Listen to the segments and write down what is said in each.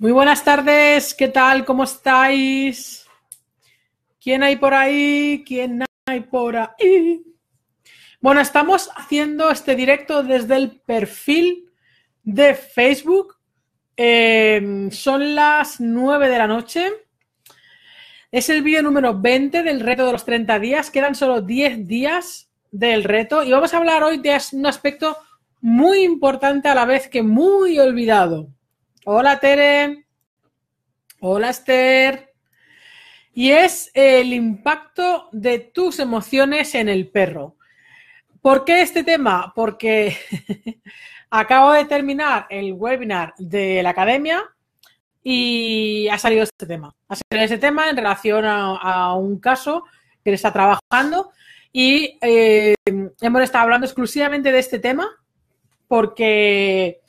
Muy buenas tardes, ¿qué tal? ¿Cómo estáis? ¿Quién hay por ahí? ¿Quién hay por ahí? Bueno, estamos haciendo este directo desde el perfil de Facebook. Em, son las 9 de la noche. Es el vídeo número 20 del reto de los 30 días. Quedan solo 10 días del reto y vamos a hablar hoy de un aspecto muy importante a la vez que muy olvidado. Hola Tere. Hola Esther. Y es el impacto de tus emociones en el perro. ¿Por qué este tema? Porque acabo de terminar el webinar de la academia y ha salido este tema. Ha salido este tema en relación a, un caso que está trabajando y eh, hemos estado hablando exclusivamente de este tema porque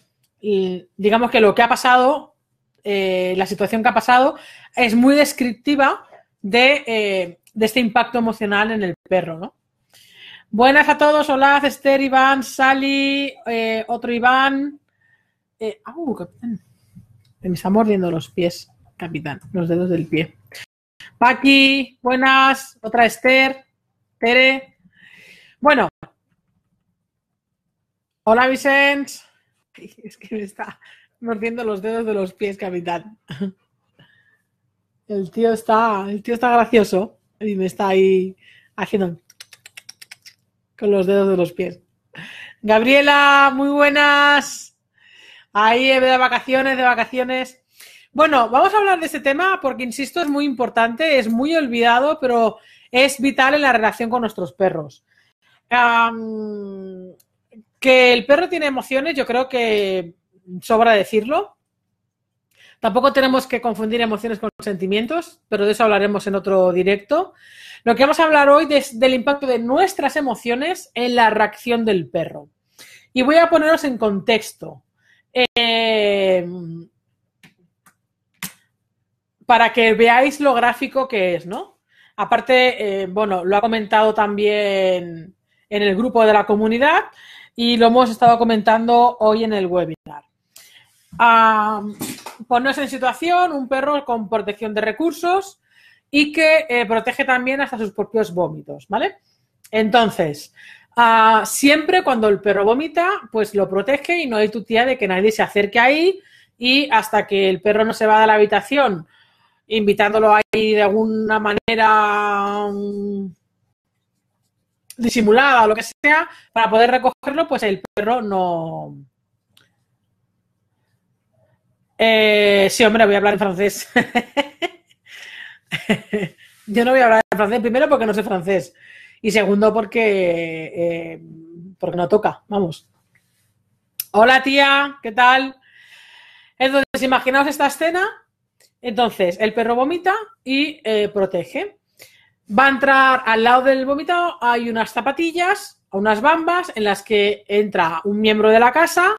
digamos que lo que ha pasado, eh, la situación que ha pasado, es muy descriptiva eh, de, este impacto emocional en el perro, ¿no? Buenas a todos, hola, Esther, Iván, Sally, eh, otro Iván. Ah, uh, capitán! Me está mordiendo los pies, capitán, los dedos del pie. Paqui, buenas, otra Esther, Tere. Bueno. Hola, Vicente. es que me está mordiendo los dedos de los pies, capitán. El tío está, el tío está gracioso y me está ahí haciendo con los dedos de los pies. Gabriela, muy buenas. Ahí eh, de vacaciones, de vacaciones. Bueno, vamos a hablar de este tema porque, insisto, es muy importante, es muy olvidado, pero es vital en la relación con nuestros perros. Que el perro tiene emociones, yo creo que sobra decirlo. Tampoco tenemos que confundir emociones con sentimientos, pero de eso hablaremos en otro directo. Lo que vamos a hablar hoy es del impacto de nuestras emociones en la reacción del perro. Y voy a poneros en contexto. Eh, para que veáis lo gráfico que es, ¿no? Aparte, eh, bueno, lo ha comentado también en el grupo de la comunidad y lo hemos estado comentando hoy en el webinar. Ah, ponernos en situación un perro con protección de recursos y que eh, protege también hasta sus propios vómitos, ¿vale? Entonces, ah, siempre cuando el perro vomita, pues lo protege y no hay tutía de que nadie se acerque ahí y hasta que el perro no se va de la habitación invitándolo ahí de alguna manera mm, disimulada o lo que sea, para poder recogerlo, pues el perro no... Eh, sí, hombre, voy a hablar en francés. Yo no voy a hablar en francés, primero porque no sé francés y segundo porque, eh, porque no toca, vamos. Hola tía, ¿qué tal? Entonces, imaginaos esta escena. Entonces, el perro vomita y eh, protege. Va a entrar al lado del vómito, hay unas zapatillas, unas bambas en las que entra un miembro de la casa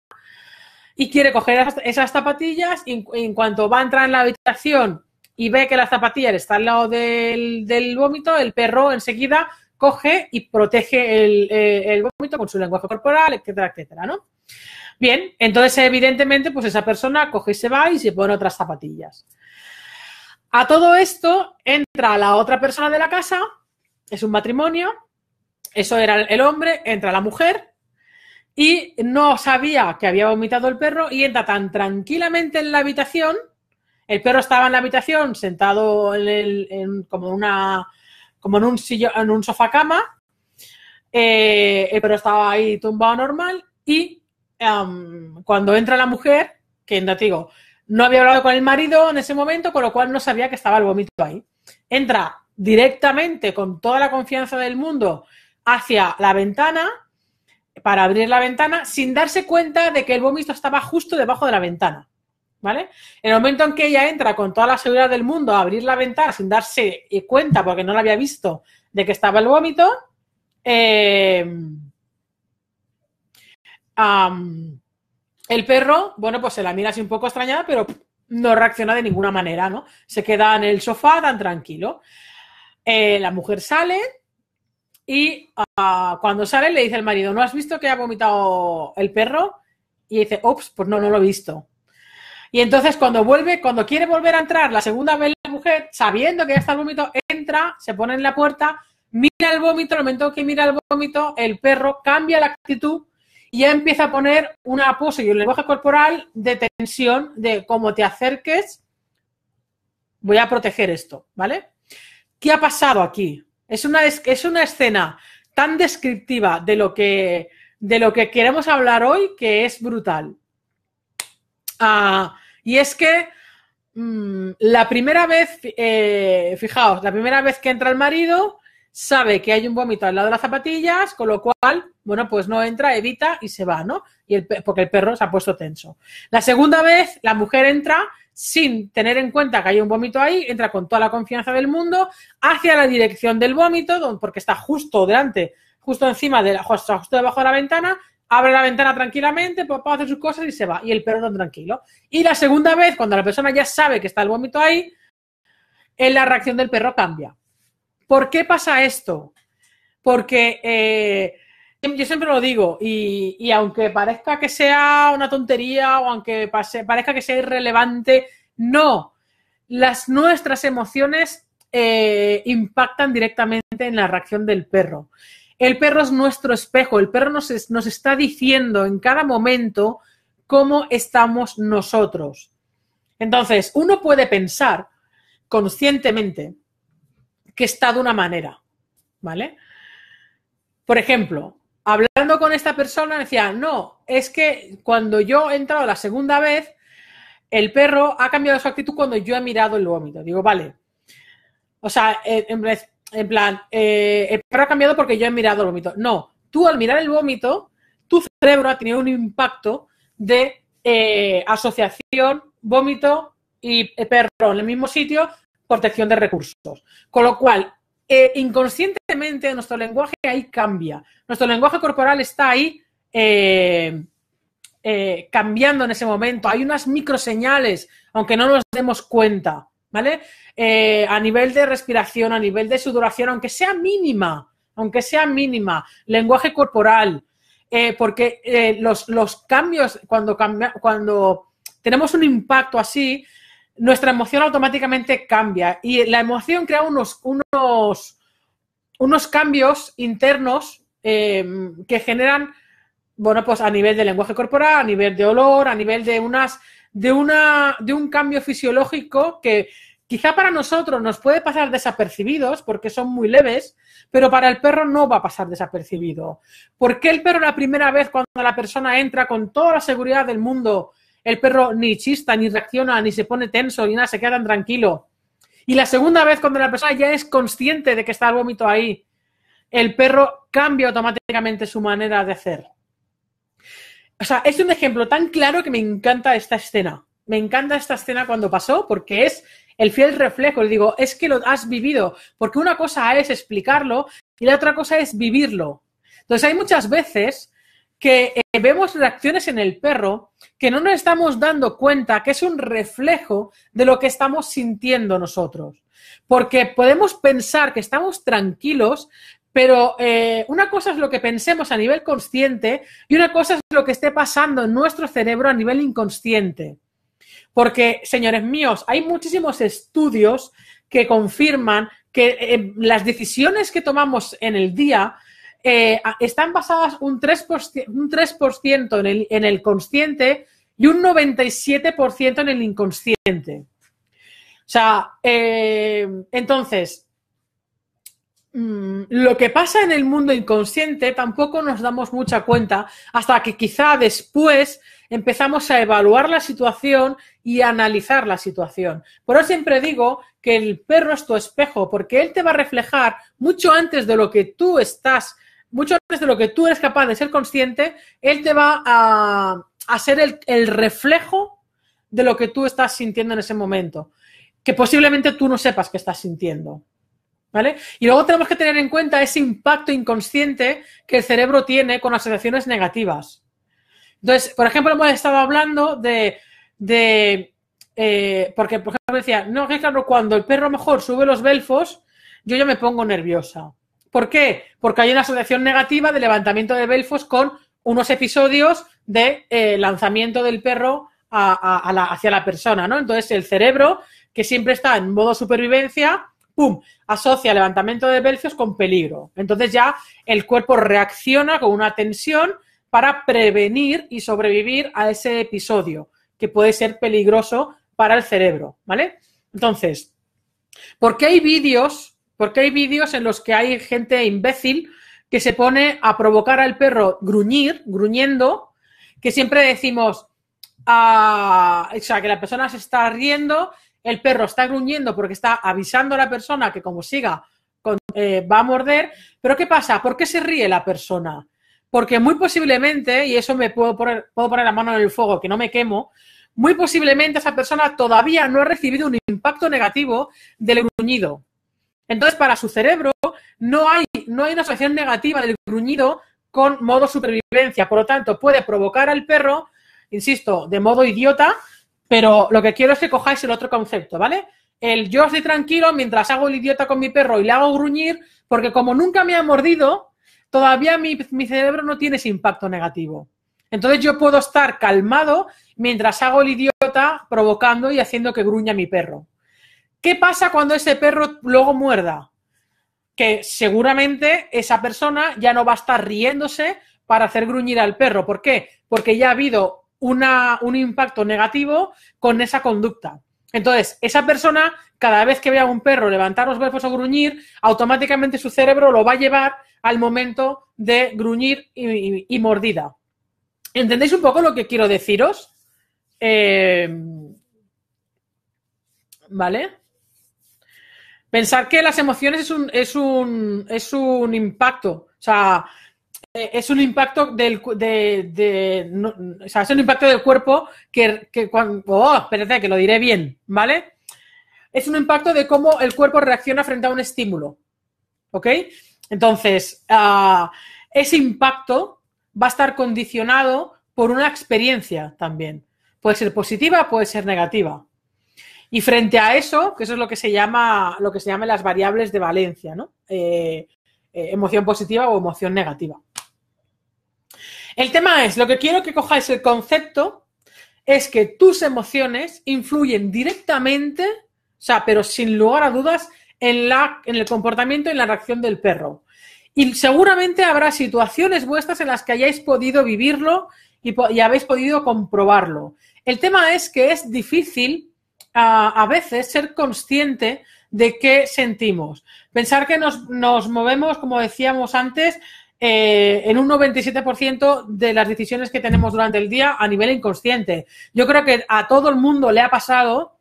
y quiere coger esas zapatillas y en cuanto va a entrar en la habitación y ve que la zapatilla está al lado del, vómito, el perro enseguida coge y protege el, eh, el vómito con su lenguaje corporal, etcétera, etcétera, ¿no? Bien, entonces evidentemente pues esa persona coge y se va y se pone otras zapatillas. A todo esto entra la otra persona de la casa, es un matrimonio, eso era el hombre, entra la mujer y no sabía que había vomitado el perro y entra tan tranquilamente en la habitación. El perro estaba en la habitación sentado en, como, una, como en un, un sofá cama. Eh, el perro estaba ahí tumbado normal y cuando entra la mujer, que entra, no había hablado con el marido en ese momento, con lo cual no sabía que estaba el vómito ahí. Entra directamente con toda la confianza del mundo hacia la ventana para abrir la ventana sin darse cuenta de que el vómito estaba justo debajo de la ventana. ¿Vale? En el momento en que ella entra con toda la seguridad del mundo a abrir la ventana sin darse cuenta, porque no la había visto, de que estaba el vómito, eh, el perro, bueno, pues se la mira así un poco extrañada, pero no reacciona de ninguna manera, ¿no? Se queda en el sofá tan tranquilo. Eh, la mujer sale y ah, cuando sale le dice el marido, ¿no has visto que ha vomitado el perro? Y dice, ups, pues no, no lo he visto. Y entonces cuando vuelve, cuando quiere volver a entrar, la segunda vez la mujer, sabiendo que ya está el vómito, entra, se pone en la puerta, mira el vómito, el momento que mira el vómito, el perro cambia la actitud y ya empieza a poner una pose y un lenguaje corporal de tensión, de cómo te acerques, voy a proteger esto, ¿vale? ¿Qué ha pasado aquí? Es una, es una escena tan descriptiva de lo, que, de lo que queremos hablar hoy que es brutal. Ah, y es que mm, la primera vez, eh, fijaos, la primera vez que entra el marido, sabe que hay un vómito al lado de las zapatillas, con lo cual, bueno, pues no entra, evita y se va, ¿no? Y el, porque el perro se ha puesto tenso. La segunda vez, la mujer entra sin tener en cuenta que hay un vómito ahí, entra con toda la confianza del mundo hacia la dirección del vómito, porque está justo delante, justo encima de la, justo, justo debajo de la ventana, abre la ventana tranquilamente, papá hace sus cosas y se va. Y el perro tan tranquilo. Y la segunda vez, cuando la persona ya sabe que está el vómito ahí, eh, la reacción del perro cambia. ¿Por qué pasa esto? Porque eh, yo siempre lo digo, y, aunque parezca que sea una tontería o aunque parezca que sea irrelevante, no. Las nuestras emociones eh, impactan directamente en la reacción del perro. El perro es nuestro espejo, el perro nos, nos está diciendo en cada momento cómo estamos nosotros. Entonces, uno puede pensar conscientemente que está de una manera, ¿vale? Por ejemplo, hablando con esta persona decía, no, es que cuando yo he entrado la segunda vez, el perro ha cambiado su actitud cuando yo he mirado el vómito. Digo, vale. O sea, en, en plan, eh, el perro ha cambiado porque yo he mirado el vómito. No, tú al mirar el vómito, tu cerebro ha tenido un impacto de eh, asociación, vómito y eh, perro en el mismo sitio, protección de recursos. Con lo cual, eh, inconscientemente nuestro lenguaje ahí cambia. Nuestro lenguaje corporal está ahí eh, eh, cambiando en ese momento. Hay unas microseñales, aunque no nos demos cuenta, ¿vale? a nivel de respiración, a nivel de sudoración, aunque sea mínima, aunque sea mínima, lenguaje corporal, porque los, los, cambios, cuando, cambia, cuando tenemos un impacto así, nuestra emoción automáticamente cambia y la emoción crea unos, unos, unos cambios internos eh, que generan, bueno, pues a nivel de lenguaje corporal, a nivel de olor, a nivel de unas, de una, de un cambio fisiológico que quizá para nosotros nos puede pasar desapercibidos porque son muy leves, pero para el perro no va a pasar desapercibido. ¿Por qué el perro la primera vez cuando la persona entra con toda la seguridad del mundo el perro ni chista, ni reacciona, ni se pone tenso, ni nada, se queda tan tranquilo. Y la segunda vez, cuando la persona ya es consciente de que está el vómito ahí, el perro cambia automáticamente su manera de hacer. O sea, es un ejemplo tan claro que me encanta esta escena. Me encanta esta escena cuando pasó porque es el fiel reflejo. Le digo, es que lo has vivido. Porque una cosa es explicarlo y la otra cosa es vivirlo. Entonces, hay muchas veces que eh, vemos reacciones en el perro que no nos estamos dando cuenta que es un reflejo de lo que estamos sintiendo nosotros. Porque podemos pensar que estamos tranquilos, pero eh, una cosa es lo que pensemos a nivel consciente y una cosa es lo que esté pasando en nuestro cerebro a nivel inconsciente. Porque, señores míos, hay muchísimos estudios que confirman que eh, las decisiones que tomamos en el día eh, están basadas un 3%, un en, el, consciente y un 97% en el inconsciente. O sea, eh, entonces, mm, lo que pasa en el mundo inconsciente tampoco nos damos mucha cuenta hasta que quizá después empezamos a evaluar la situación y analizar la situación. Por eso siempre digo que el perro es tu espejo, porque él te va a reflejar mucho antes de lo que tú estás mucho antes de lo que tú eres capaz de ser consciente, él te va a, ser el, reflejo de lo que tú estás sintiendo en ese momento, que posiblemente tú no sepas que estás sintiendo. ¿Vale? Y luego tenemos que tener en cuenta ese impacto inconsciente que el cerebro tiene con las asociaciones negativas. Entonces, por ejemplo, hemos estado hablando de, eh, porque, por ejemplo, decía, no, que claro, cuando el perro mejor sube los belfos, yo ya me pongo nerviosa. ¿Por qué? Porque hay una asociación negativa de levantamiento de Belfos con unos episodios de eh, lanzamiento del perro hacia la persona, ¿no? Entonces el cerebro, que siempre está en modo supervivencia, ¡pum!, asocia levantamiento de Belfos con peligro. Entonces ya el cuerpo reacciona con una tensión para prevenir y sobrevivir a ese episodio, que puede ser peligroso para el cerebro, ¿vale? Entonces, ¿por qué hay vídeos porque hay vídeos en los que hay gente imbécil que se pone a provocar al perro gruñir, gruñendo, que siempre decimos, ah", que la persona se está riendo, el perro está gruñendo porque está avisando a la persona que como siga eh, va a morder, pero ¿qué pasa? ¿Por qué se ríe la persona? Porque muy posiblemente, y eso me puedo puedo poner la mano en el fuego, que no me quemo, muy posiblemente esa persona todavía no ha recibido un impacto negativo del gruñido. Entonces, para su cerebro no hay, no hay una asociación negativa del gruñido con modo supervivencia. Por lo tanto, puede provocar al perro, insisto, de modo idiota, pero lo que quiero es que cojáis el otro concepto, ¿vale? El yo estoy tranquilo mientras hago el idiota con mi perro y le hago gruñir, porque como nunca me ha mordido, todavía mi, mi cerebro no tiene ese impacto negativo. Entonces yo puedo estar calmado mientras hago el idiota provocando y haciendo que gruña mi perro. ¿Qué pasa cuando ese perro luego muerda? Que seguramente esa persona ya no va a estar riéndose para hacer gruñir al perro. ¿Por qué? Porque ya ha habido un impacto negativo con esa conducta. Entonces, esa persona, cada vez que vea a un perro levantar los brazos o gruñir, automáticamente su cerebro lo va a llevar al momento de gruñir y, mordida. ¿Entendéis un poco lo que quiero deciros? Eh, ¿Vale? Pensar que las emociones es un, es un, es un impacto, o sea, eh, es un impacto del de, un impacto del cuerpo que, cuando oh, espérate que lo diré bien, ¿vale? Es un impacto de cómo el cuerpo reacciona frente a un estímulo. ¿Ok? Entonces, ah, ese impacto va a estar condicionado por una experiencia también. Puede ser positiva, puede ser negativa. Y frente a eso, que eso es lo que se llama, lo que se las variables de Valencia, ¿no? Eh, eh, emoción positiva o emoción negativa. El tema es, lo que quiero que cojáis el concepto es que tus emociones influyen directamente, o sea, pero sin lugar a dudas, en, la, en el comportamiento y en la reacción del perro. Y seguramente habrá situaciones vuestras en las que hayáis podido vivirlo y, y habéis podido comprobarlo. El tema es que es difícil a, veces ser consciente de qué sentimos. Pensar que nos, movemos, como decíamos antes, eh, en un 97% de las decisiones que tenemos durante el día a nivel inconsciente. Yo creo que a todo el mundo le ha pasado,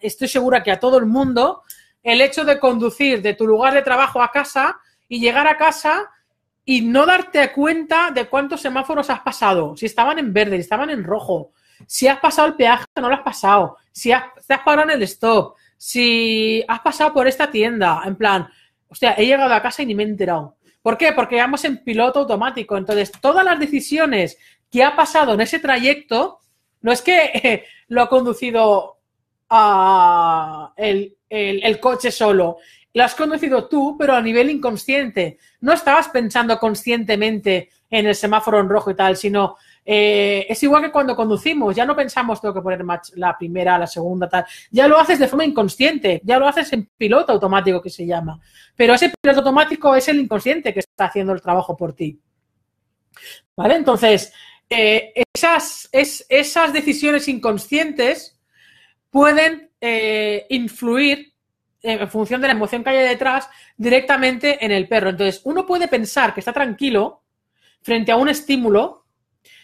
estoy segura que a todo el mundo, el hecho de conducir de tu lugar de trabajo a casa y llegar a casa y no darte cuenta de cuántos semáforos has pasado, si estaban en verde, si estaban en rojo, si has pasado el peaje no lo has pasado. Si has, te has parado en el stop. Si has pasado por esta tienda. En plan, hostia, he llegado a casa y ni me he enterado. ¿Por qué? Porque vamos en piloto automático. Entonces, todas las decisiones que ha pasado en ese trayecto, no es que eh, lo ha conducido a el, el coche solo, lo has conducido tú, pero a nivel inconsciente. No estabas pensando conscientemente en el semáforo en rojo y tal, sino eh, es igual que cuando conducimos, ya no pensamos tengo que poner la primera, la segunda, tal. Ya lo haces de forma inconsciente, ya lo haces en piloto automático que se llama. Pero ese piloto automático es el inconsciente que está haciendo el trabajo por ti. ¿Vale? Entonces, eh, esas, esas decisiones inconscientes pueden eh, influir en función de la emoción que haya detrás directamente en el perro. Entonces, uno puede pensar que está tranquilo frente a un estímulo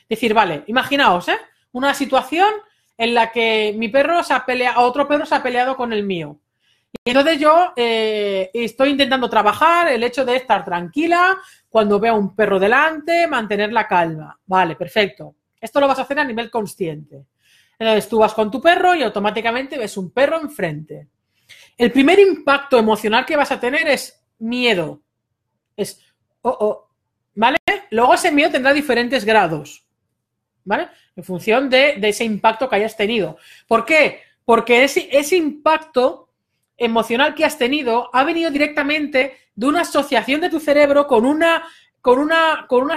Decir, vale, imaginaos, ¿eh? Una situación en la que mi perro se ha peleado, otro perro se ha peleado con el mío. Y entonces yo eh, estoy intentando trabajar el hecho de estar tranquila cuando veo un perro delante, mantener la calma. Vale, perfecto. Esto lo vas a hacer a nivel consciente. Entonces tú vas con tu perro y automáticamente ves un perro enfrente. El primer impacto emocional que vas a tener es miedo. Es, oh, oh" ¿vale? Luego ese miedo tendrá diferentes grados. ¿vale? En función de, ese impacto que hayas tenido. ¿Por qué? Porque ese, impacto emocional que has tenido ha venido directamente de una asociación de tu cerebro con una,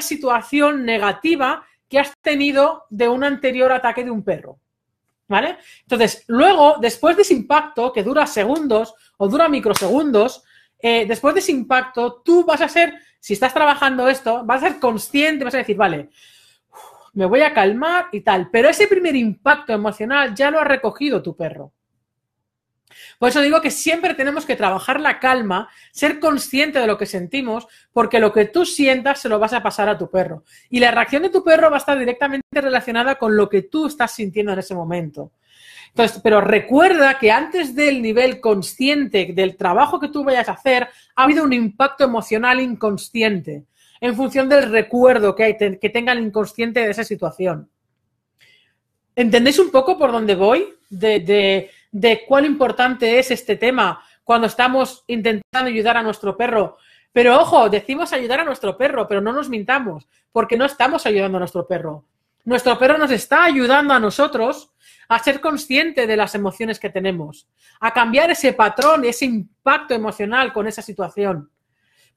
situación negativa que has tenido de un anterior ataque de un perro. ¿Vale? Entonces, luego, después de ese impacto, que dura segundos o dura microsegundos, eh, después de ese impacto, tú vas a ser, si estás trabajando esto, vas a ser consciente, vas a decir, vale, me voy a calmar y tal. Pero ese primer impacto emocional ya lo ha recogido tu perro. Por eso digo que siempre tenemos que trabajar la calma, ser consciente de lo que sentimos, porque lo que tú sientas se lo vas a pasar a tu perro. Y la reacción de tu perro va a estar directamente relacionada con lo que tú estás sintiendo en ese momento. Entonces, pero recuerda que antes del nivel consciente del trabajo que tú vayas a hacer, ha habido un impacto emocional inconsciente en función del recuerdo que, hay, que tenga el inconsciente de esa situación. ¿Entendéis un poco por dónde voy? De, cuán importante es este tema cuando estamos intentando ayudar a nuestro perro. Pero ojo, decimos ayudar a nuestro perro, pero no nos mintamos, porque no estamos ayudando a nuestro perro. Nuestro perro nos está ayudando a nosotros a ser consciente de las emociones que tenemos, a cambiar ese patrón, ese impacto emocional con esa situación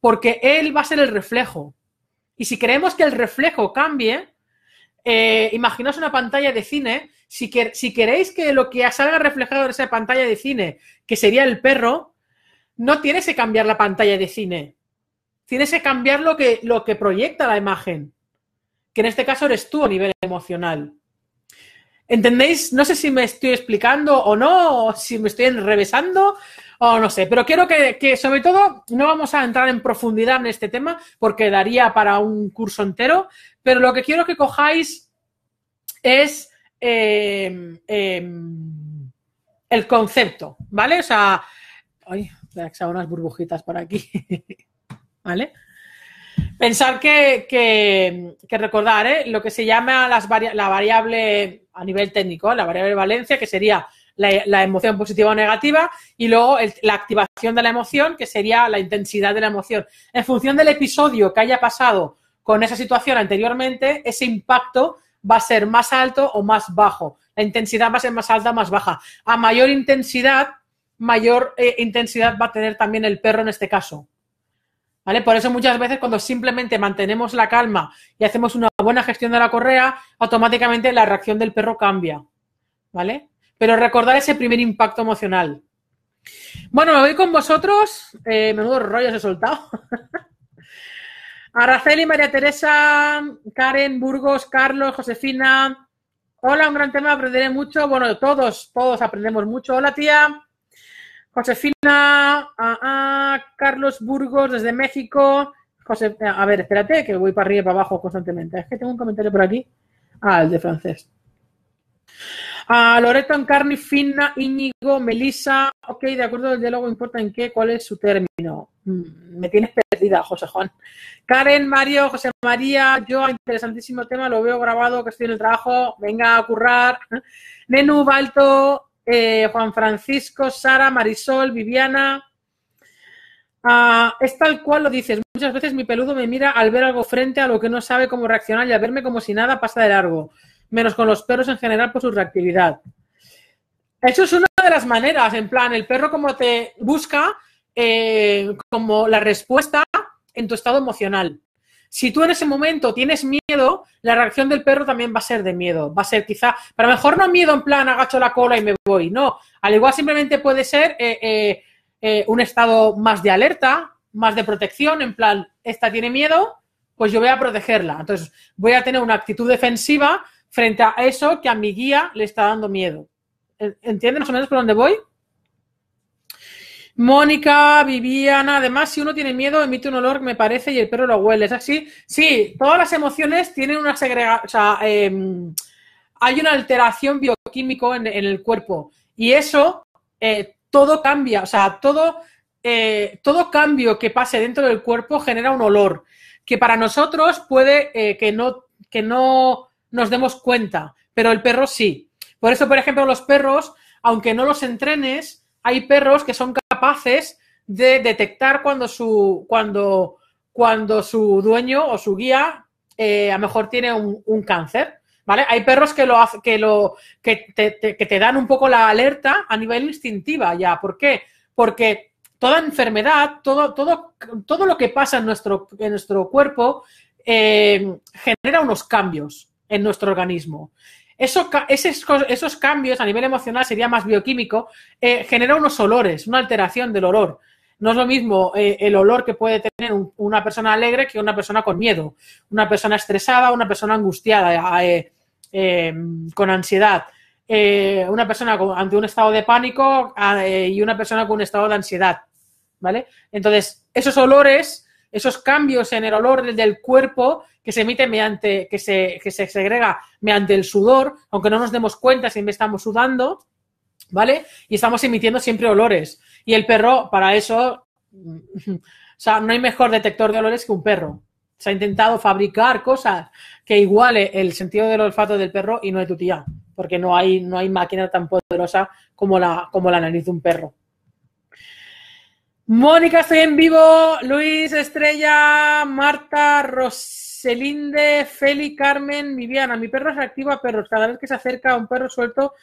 porque él va a ser el reflejo. Y si queremos que el reflejo cambie, eh, imaginaos una pantalla de cine, si, queréis que lo que salga reflejado en esa pantalla de cine, que sería el perro, no tienes que cambiar la pantalla de cine, tienes que cambiar lo que, lo que proyecta la imagen, que en este caso eres tú a nivel emocional. ¿Entendéis? No sé si me estoy explicando o no, o si me estoy enrevesando, o oh, no sé, pero quiero que, sobre todo no vamos a entrar en profundidad en este tema porque daría para un curso entero, pero lo que quiero que cojáis es em, em, el concepto, ¿vale? O sea, ay, se unas burbujitas por aquí, ¿vale? Pensar que, recordar ¿eh? lo que se llama la variable a nivel técnico, la variable valencia, que sería la, emoción positiva o negativa, y luego la activación de la emoción, que sería la intensidad de la emoción. En función del episodio que haya pasado con esa situación anteriormente, ese impacto va a ser más alto o más bajo. La intensidad va a ser más alta o más baja. A mayor intensidad, mayor eh, intensidad va a tener también el perro en este caso. ¿Vale? Por eso muchas veces cuando simplemente mantenemos la calma y hacemos una buena gestión de la correa, automáticamente la reacción del perro cambia. ¿Vale? pero recordar ese primer impacto emocional. Bueno, me voy con vosotros. Eh, menudo rollos he soltado. Araceli, María Teresa, Karen, Burgos, Carlos, Josefina. Hola, un gran tema, aprenderé mucho. Bueno, todos, todos aprendemos mucho. Hola, tía. Josefina, ah, ah, Carlos Burgos desde México. a ver, espérate, que voy para arriba y para abajo constantemente. Es que tengo un comentario por aquí. Ah, el de francés. A ah, Loreto Encarni, Finna, Íñigo, Melisa. Ok, de acuerdo el diálogo, importa en qué, cuál es su término. Mm, me tienes perdida, José Juan. Karen, Mario, José María, yo, interesantísimo tema, lo veo grabado, que estoy en el trabajo, venga a currar. Nenu, Balto, eh, Juan Francisco, Sara, Marisol, Viviana. Ah, es tal cual lo dices. Muchas veces mi peludo me mira al ver algo frente a lo que no sabe cómo reaccionar y al verme como si nada pasa de largo menos con los perros en general por su reactividad. Eso es una de las maneras, en plan, el perro como te busca eh, como la respuesta en tu estado emocional. Si tú en ese momento tienes miedo, la reacción del perro también va a ser de miedo. Va a ser quizá, pero mejor no miedo en plan agacho la cola y me voy. No, al igual simplemente puede ser eh, eh, un estado más de alerta, más de protección, en plan, esta tiene miedo, pues yo voy a protegerla. Entonces voy a tener una actitud defensiva frente a eso que a mi guía le está dando miedo. ¿Entienden más o menos por dónde voy? Mónica, Viviana, además, si uno tiene miedo, emite un olor, que me parece, y el perro lo huele. ¿Es así? Sí, todas las emociones tienen una segregación, o sea, em, hay una alteración bioquímica en, el cuerpo. Y eso, eh, todo cambia, o sea, todo, eh, todo cambio que pase dentro del cuerpo genera un olor, que para nosotros puede eh, que no, que no nos demos cuenta, pero el perro sí. Por eso, por ejemplo, los perros, aunque no los entrenes, hay perros que son capaces de detectar cuando su, cuando, cuando su dueño o su guía eh, a lo mejor tiene un, cáncer. ¿Vale? Hay perros que lo que lo que te, dan un poco la alerta a nivel instintiva ya. ¿Por qué? Porque toda enfermedad, todo, todo, todo lo que pasa en nuestro, en nuestro cuerpo eh, genera unos cambios en nuestro organismo. Esos, esos cambios a nivel emocional sería más bioquímico, eh, genera unos olores, una alteración del olor. No es lo mismo eh, el olor que puede tener una persona alegre que una persona con miedo, una persona estresada, una persona angustiada, eh, em, con ansiedad, una persona ante un estado de pánico ah, y una persona con un estado de ansiedad. ¿Vale? Entonces, esos olores esos cambios en el olor del cuerpo que se emite mediante, que se, que se segrega mediante el sudor, aunque no nos demos cuenta si estamos sudando, ¿vale? Y estamos emitiendo siempre olores. Y el perro, para eso, o sea, no hay mejor detector de olores que un perro. Se ha intentado fabricar cosas que iguale el sentido del olfato del perro y no de tu tía, porque no hay, no hay máquina tan poderosa como la, como la nariz de un perro. Mónica, estoy en vivo. Luis, Estrella, Marta, Roselinde, Feli, Carmen, Viviana. Mi perro se activa a perros. Cada vez que se acerca a un perro suelto,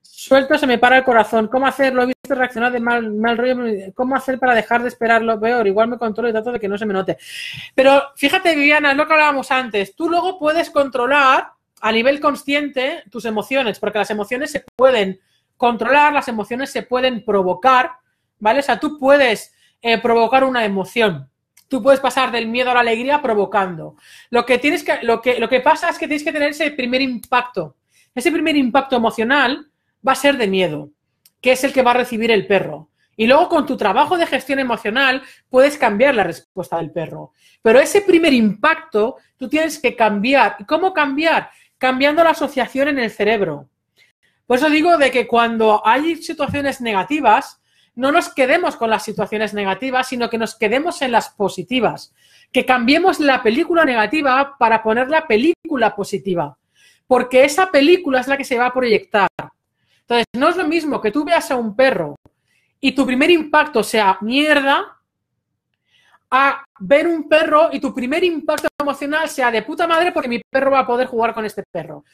suelto se me para el corazón. ¿Cómo hacerlo? He visto reaccionar de mal, mal rollo. ¿Cómo hacer para dejar de esperarlo? Peor, igual me controlo y trato de que no se me note. Pero fíjate, Viviana, es lo que hablábamos antes. Tú luego puedes controlar a nivel consciente tus emociones, porque las emociones se pueden controlar, las emociones se pueden provocar ¿vale? O sea, tú puedes eh, provocar una emoción. Tú puedes pasar del miedo a la alegría provocando. Lo que, tienes que, lo, que, lo que pasa es que tienes que tener ese primer impacto. Ese primer impacto emocional va a ser de miedo, que es el que va a recibir el perro. Y luego con tu trabajo de gestión emocional puedes cambiar la respuesta del perro. Pero ese primer impacto tú tienes que cambiar. ¿Y cómo cambiar? Cambiando la asociación en el cerebro. Por eso digo de que cuando hay situaciones negativas, no nos quedemos con las situaciones negativas, sino que nos quedemos en las positivas, que cambiemos la película negativa para poner la película positiva, porque esa película es la que se va a proyectar. Entonces, no es lo mismo que tú veas a un perro y tu primer impacto sea mierda, a ver un perro y tu primer impacto emocional sea de puta madre porque mi perro va a poder jugar con este perro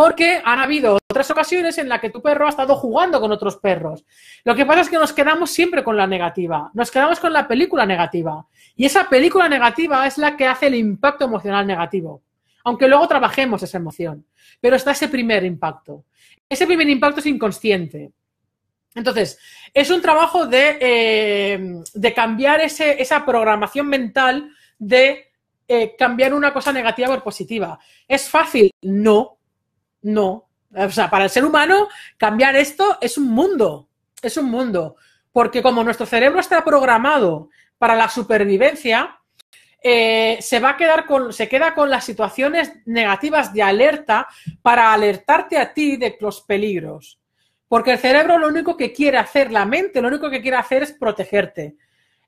porque han habido otras ocasiones en las que tu perro ha estado jugando con otros perros. Lo que pasa es que nos quedamos siempre con la negativa, nos quedamos con la película negativa. Y esa película negativa es la que hace el impacto emocional negativo, aunque luego trabajemos esa emoción. Pero está ese primer impacto. Ese primer impacto es inconsciente. Entonces, es un trabajo de, eh, cambiar esa programación mental de eh, cambiar una cosa negativa por positiva. ¿Es fácil? No, no. O sea, para el ser humano, cambiar esto es un mundo. Es un mundo. Porque como nuestro cerebro está programado para la supervivencia, eh, se va a quedar con, se queda con las situaciones negativas de alerta para alertarte a ti de los peligros. Porque el cerebro lo único que quiere hacer, la mente lo único que quiere hacer es protegerte,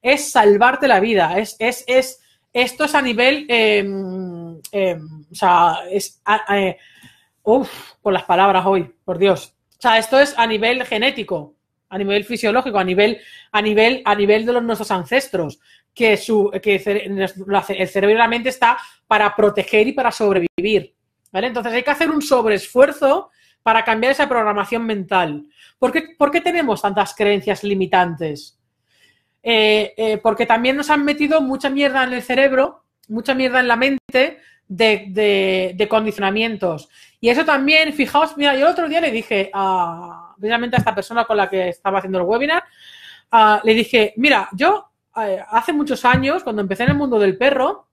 es salvarte la vida, es, es, es esto es a nivel, em, em, o sea, es eh, Uf, con las palabras hoy, por Dios. O sea, esto es a nivel genético, a nivel fisiológico, a nivel, a nivel, a nivel de los, nuestros ancestros, que, su, que el cerebro y la mente está para proteger y para sobrevivir. ¿vale? Entonces hay que hacer un sobreesfuerzo para cambiar esa programación mental. ¿Por qué, tenemos tantas creencias limitantes? Eh, eh, porque también nos han metido mucha mierda en el cerebro, mucha mierda en la mente de, de condicionamientos. Y eso también, fijaos, mira, yo el otro día le dije a, precisamente a esta persona con la que estaba haciendo el webinar, le dije, mira, yo eh, hace muchos años, cuando empecé en el mundo del perro,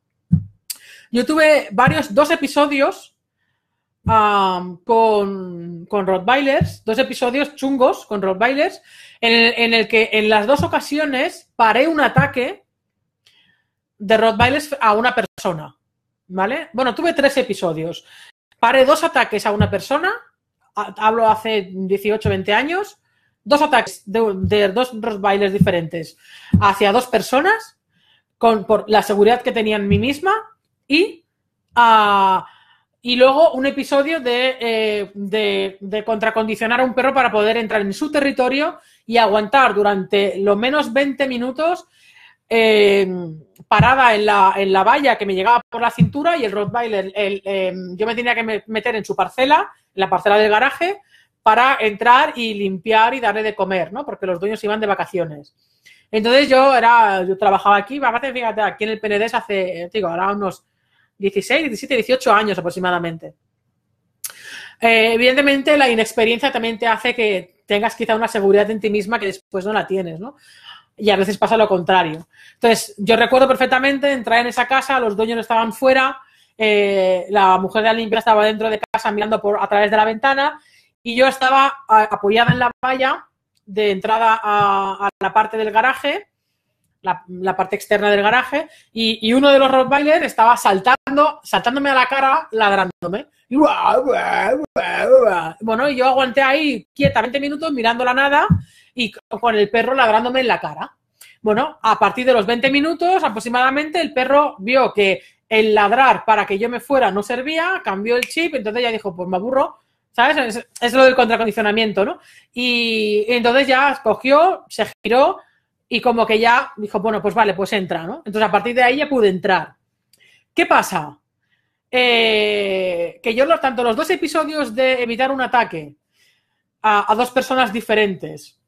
yo tuve varios, dos episodios con, con Rottweilers, dos episodios chungos con Rottweilers, en en el que en las dos ocasiones paré un ataque de Rottweilers a una persona. ¿Vale? Bueno, tuve tres episodios. Pare dos ataques a una persona, hablo hace 18, 20 años, dos ataques de, dos bailes diferentes hacia dos personas, con, por la seguridad que tenía en mí misma y, ah, y luego un episodio de, eh, de, de contracondicionar a un perro para poder entrar en su territorio y aguantar durante lo menos 20 minutos Em, parada en la, valla que me llegaba por la cintura y el Rottweiler, em, yo me tenía que meter en su parcela, en la parcela del garaje, para entrar y limpiar y darle de comer, ¿no? Porque los dueños iban de vacaciones. Entonces yo era, yo trabajaba aquí, fíjate, aquí en el PND hace, eh, digo, ahora unos 16, 17, 18 años aproximadamente. Eh, evidentemente la inexperiencia también te hace que tengas quizá una seguridad en ti misma que después no la tienes, ¿no? y a veces pasa lo contrario. Entonces, yo recuerdo perfectamente entrar en esa casa, los dueños estaban fuera, eh, la mujer de la limpieza estaba dentro de casa mirando por, a través de la ventana y yo estaba apoyada en la valla de entrada a, la parte del garaje, la, parte externa del garaje, y, y uno de los Rottweilers estaba saltando, saltándome a la cara, ladrándome. Y bueno, yo aguanté ahí quieta 20 minutos mirando la nada y con el perro ladrándome en la cara. Bueno, a partir de los 20 minutos aproximadamente el perro vio que el ladrar para que yo me fuera no servía, cambió el chip, entonces ya dijo, pues me aburro, ¿sabes? Es, lo del contracondicionamiento, ¿no? Y, entonces ya cogió, se giró y como que ya dijo, bueno, pues vale, pues entra, ¿no? Entonces a partir de ahí ya pude entrar. ¿Qué pasa? Eh, que yo tanto los dos episodios de evitar un ataque a, dos personas diferentes,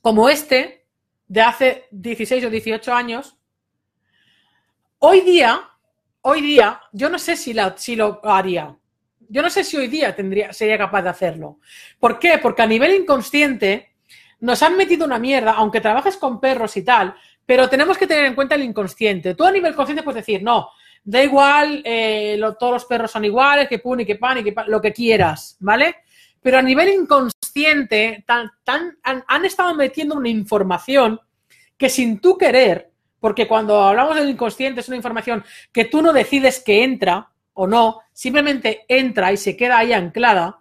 como este, de hace 16 o 18 años, hoy día, hoy día, yo no sé si, la, si lo haría. Yo no sé si hoy día tendría, sería capaz de hacerlo. ¿Por qué? Porque a nivel inconsciente nos han metido una mierda, aunque trabajes con perros y tal, pero tenemos que tener en cuenta el inconsciente. Tú a nivel consciente puedes decir, no, da igual, eh, todos los perros son iguales, que puni, que pan lo que quieras, ¿vale? Pero a nivel inconsciente han, estado metiendo una información que sin tú querer, porque cuando hablamos del inconsciente es una información que tú no decides que entra o no, simplemente entra y se queda ahí anclada.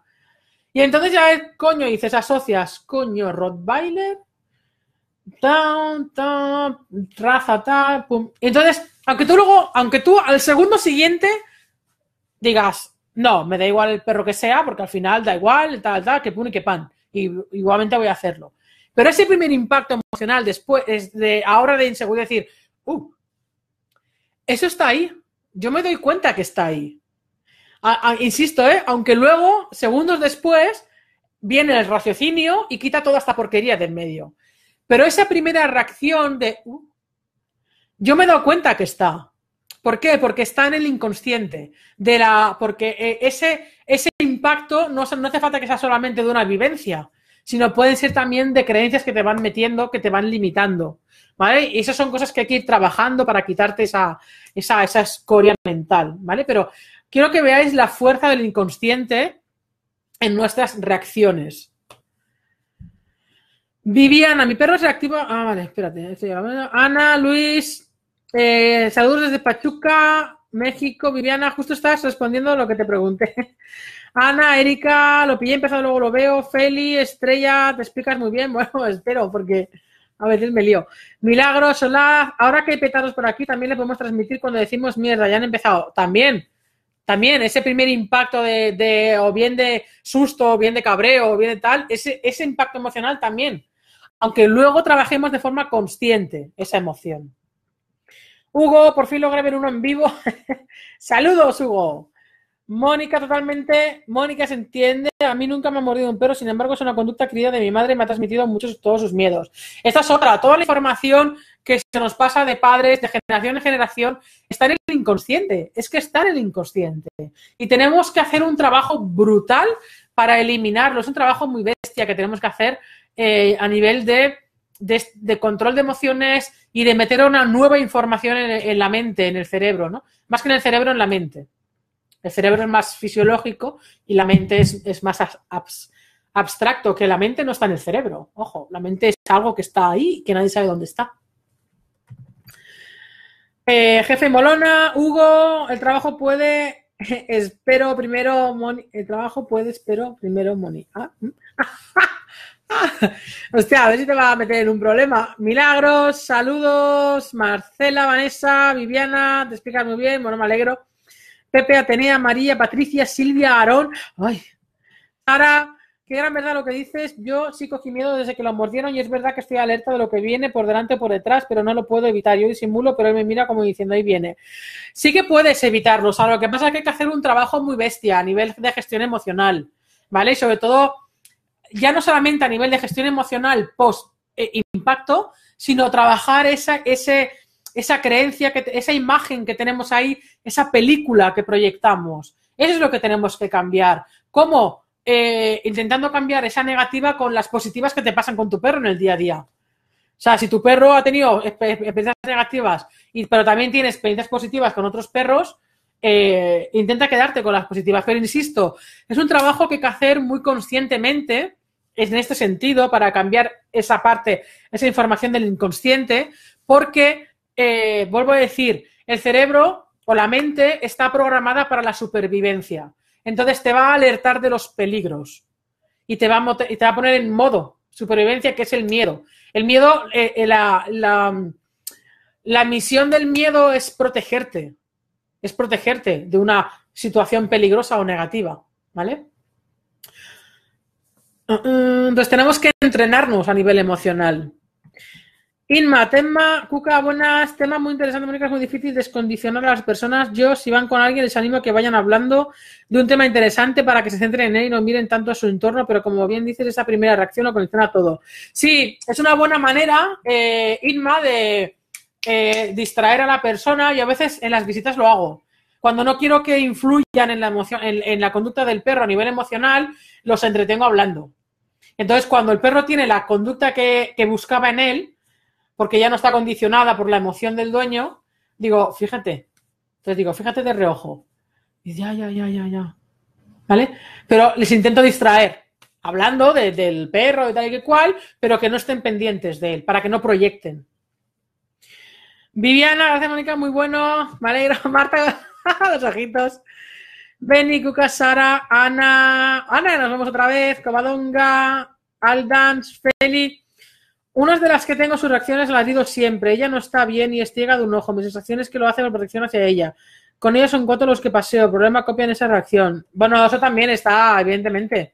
Y entonces ya coño, dices, asocias, coño, Rottweiler, Ta, ta... raza, ta, pum. Entonces aunque tú luego, aunque tú al segundo siguiente digas, no, me da igual el perro que sea, porque al final da igual, tal, tal, que pone y que pan. Y igualmente voy a hacerlo. Pero ese primer impacto emocional después, de ahora de inseguridad, decir, uh, eso está ahí. Yo me doy cuenta que está ahí. insisto, ¿eh? aunque luego, segundos después, viene el raciocinio y quita toda esta porquería del medio. Pero esa primera reacción de, uh, yo me he dado cuenta que está. ¿Por qué? Porque está en el inconsciente. De la, porque eh, ese, ese impacto no, hace falta que sea solamente de una vivencia, sino pueden ser también de creencias que te van metiendo, que te van limitando. ¿Vale? Y esas son cosas que hay que ir trabajando para quitarte esa, esa, escoria mental. ¿Vale? Pero quiero que veáis la fuerza del inconsciente en nuestras reacciones. Viviana, mi perro es reactivo. Ah, vale, espérate. Ana, Luis, eh, saludos desde Pachuca, México. Viviana, justo estás respondiendo lo que te pregunté. Ana, Erika, lo pillé empezado, luego lo veo. Feli, Estrella, te explicas muy bien. Bueno, espero, porque a veces me lío. Milagros, hola. Ahora que hay petados por aquí, también le podemos transmitir cuando decimos mierda, ya han empezado. También, también, ese primer impacto de, o bien de susto, o bien de cabreo, o bien de tal, ese impacto emocional también. Aunque luego trabajemos de forma consciente esa emoción. Hugo, por fin logré ver uno en vivo. Saludos, Hugo. Mónica, totalmente. Mónica se entiende. A mí nunca me ha mordido un perro, sin embargo, es una conducta querida de mi madre y me ha transmitido muchos todos sus miedos. Esta es otra. Toda la información que se nos pasa de padres, de generación en generación, está en el inconsciente. Es que está en el inconsciente. Y tenemos que hacer un trabajo brutal para eliminarlo. Es un trabajo muy bestia que tenemos que hacer eh, a nivel de de, control de emociones y de meter una nueva información en, la mente, en el cerebro, ¿no? Más que en el cerebro, en la mente. El cerebro es más fisiológico y la mente es, más abstracto, que la mente no está en el cerebro. Ojo, la mente es algo que está ahí y que nadie sabe dónde está. Eh, jefe Molona, Hugo, el trabajo puede, espero primero, Moni, el trabajo puede, espero primero, Moni. Ah, mm. hostia, a ver si te va a meter en un problema. Milagros, saludos, Marcela, Vanessa, Viviana, te explicas muy bien, bueno, me alegro. Pepe, Atenea, María, Patricia, Silvia, Aarón. Ay, Sara, qué gran verdad lo que dices. Yo sí cogí miedo desde que lo mordieron y es verdad que estoy alerta de lo que viene por delante o por detrás, pero no lo puedo evitar. Yo disimulo, pero él me mira como diciendo, ahí viene. Sí que puedes evitarlo, sea, Lo que pasa es que hay que hacer un trabajo muy bestia a nivel de gestión emocional, ¿vale? Y sobre todo ya no solamente a nivel de gestión emocional post eh, impacto, sino trabajar esa, esa creencia, que, esa imagen que tenemos ahí, esa película que proyectamos. Eso es lo que tenemos que cambiar. ¿Cómo? Eh, intentando cambiar esa negativa con las positivas que te pasan con tu perro en el día a día. O sea, si tu perro ha tenido experiencias negativas, pero también tiene experiencias positivas con otros perros, eh, intenta quedarte con las positivas. Pero insisto, es un trabajo que hay que hacer muy conscientemente es en este sentido para cambiar esa parte, esa información del inconsciente, porque, eh, vuelvo a decir, el cerebro o la mente está programada para la supervivencia. Entonces te va a alertar de los peligros y te va a, te a poner en modo supervivencia, que es el miedo. El miedo, eh, eh, la, la misión del miedo es protegerte, es protegerte de una situación peligrosa o negativa, ¿vale? Mm, entonces tenemos que entrenarnos a nivel emocional. Inma, tema, Cuca, buenas, tema muy interesante, Mónica, es muy difícil descondicionar a las personas. Yo, si van con alguien, les animo a que vayan hablando de un tema interesante para que se centren en él y no miren tanto a su entorno, pero como bien dices, esa primera reacción lo condiciona todo. Sí, es una buena manera, eh, Inma, de eh, distraer a la persona y a veces en las visitas lo hago. Cuando no quiero que influyan en la, emoción, en la conducta del perro a nivel emocional, los entretengo hablando. Entonces, cuando el perro tiene la conducta que, buscaba en él, porque ya no está condicionada por la emoción del dueño, digo, fíjate. Entonces digo, fíjate de reojo. Y ya, ya, ya, ya, ya. ¿Vale? Pero les intento distraer, hablando del perro y tal y cual, pero que no estén pendientes de él, para que no proyecten. Viviana, gracias Mónica, muy bueno. Me Marta, los ojitos. Benny, Kukasara, Sara, Ana, Ana, nos vemos otra vez, Covadonga, Aldans, Feli. Una de las que tengo sus reacciones las digo siempre. Ella no está bien y es ciega de un ojo. Mi sensación es que lo hace la protección hacia ella. Con ella son cuatro los que paseo. Problema copian esa reacción. Bueno, eso también está, evidentemente.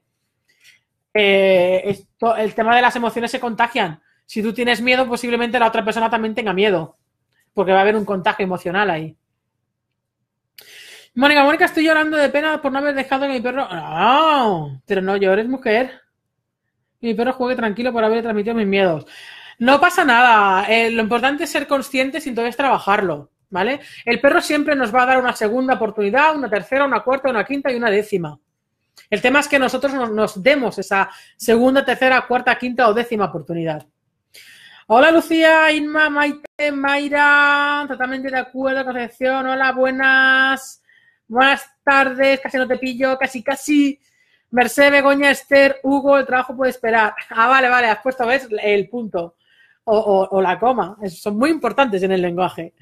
Eh, el tema de las emociones se contagian. Si tú tienes miedo, posiblemente la otra persona también tenga miedo. Porque va a haber un contagio emocional ahí. Mónica, Mónica, estoy llorando de pena por no haber dejado que mi perro. ¡No! Pero no llores, mujer. mi perro juegue tranquilo por haber transmitido mis miedos. No pasa nada. Eh, lo importante es ser consciente y entonces trabajarlo. ¿Vale? El perro siempre nos va a dar una segunda oportunidad, una tercera, una cuarta, una quinta y una décima. El tema es que nosotros nos, demos esa segunda, tercera, cuarta, quinta o décima oportunidad. Hola Lucía, Inma, Maite, Mayra, totalmente de acuerdo, Concepción, hola, buenas. Buenas tardes, casi no te pillo, casi, casi. Merced, Begoña, Esther, Hugo, el trabajo puede esperar. Ah, vale, vale, has puesto, ¿ves? El punto o, la coma. son muy importantes en el lenguaje.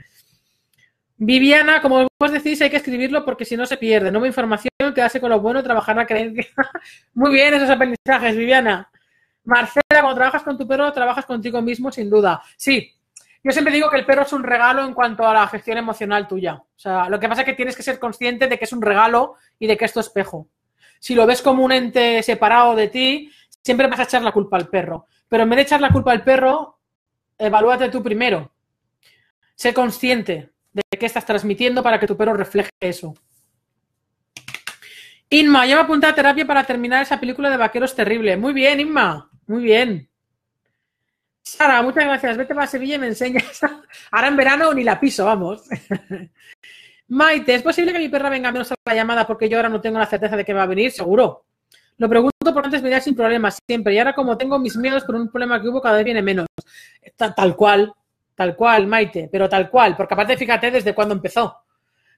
Viviana, como vos decís, hay que escribirlo porque si no se pierde. Nueva información, quedarse con lo bueno, trabajar la creencia. muy bien esos aprendizajes, Viviana. Marcela, cuando trabajas con tu perro, trabajas contigo mismo, sin duda. Sí, yo siempre digo que el perro es un regalo en cuanto a la gestión emocional tuya. O sea, lo que pasa es que tienes que ser consciente de que es un regalo y de que es espejo. Si lo ves como un ente separado de ti, siempre vas a echar la culpa al perro. Pero en vez de echar la culpa al perro, evalúate tú primero. Sé consciente de qué estás transmitiendo para que tu perro refleje eso. Inma, lleva me apunta a terapia para terminar esa película de vaqueros terrible. Muy bien, Inma. Muy bien. Sara, muchas gracias. Vete para Sevilla y me enseñas. Ahora en verano ni la piso, vamos. Maite, ¿es posible que mi perra venga menos a la llamada porque yo ahora no tengo la certeza de que va a venir? Seguro. Lo pregunto porque antes venía sin problemas siempre y ahora como tengo mis miedos por un problema que hubo cada vez viene menos. Tal, cual, tal cual, Maite, pero tal cual, porque aparte fíjate desde cuándo empezó.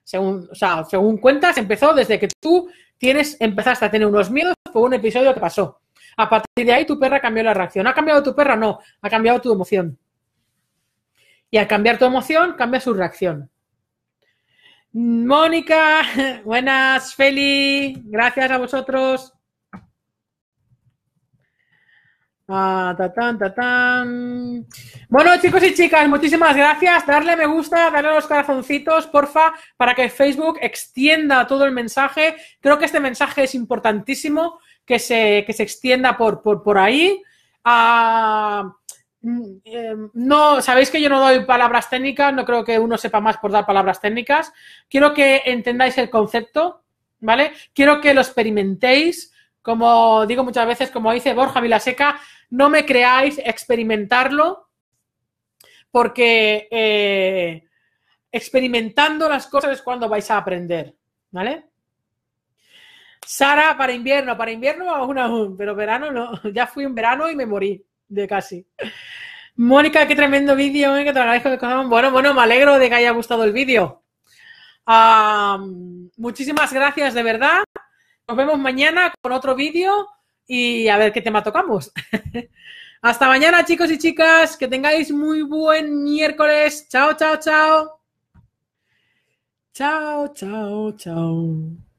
Según, o sea, según cuentas, empezó desde que tú tienes, empezaste a tener unos miedos por un episodio que pasó. A partir de ahí tu perra cambió la reacción. ¿Ha cambiado tu perra? No, ha cambiado tu emoción. Y al cambiar tu emoción, cambia su reacción. Mónica, buenas, Feli, gracias a vosotros. Ah, ta Bueno, chicos y chicas, muchísimas gracias. Darle me gusta, darle los corazoncitos, porfa, para que Facebook extienda todo el mensaje. Creo que este mensaje es importantísimo que se, que se extienda por, por, ahí. Ah, mm, em, no, sabéis que yo no doy palabras técnicas, no creo que uno sepa más por dar palabras técnicas. Quiero que entendáis el concepto, ¿vale? Quiero que lo experimentéis. Como digo muchas veces, como dice Borja Vilaseca, no me creáis, experimentarlo, porque eh, experimentando las cosas es cuando vais a aprender, ¿vale? Sara, para invierno, para invierno vamos una pero verano no. Ya fui en verano y me morí de casi. Mónica, qué tremendo vídeo, eh, que te agradezco Bueno, bueno, me alegro de que haya gustado el vídeo. muchísimas gracias, de verdad. Nos vemos mañana con otro vídeo y a ver qué tema tocamos. Hasta mañana, chicos y chicas. Que tengáis muy buen miércoles. Chao, chao, chao. Chao, chao, chao.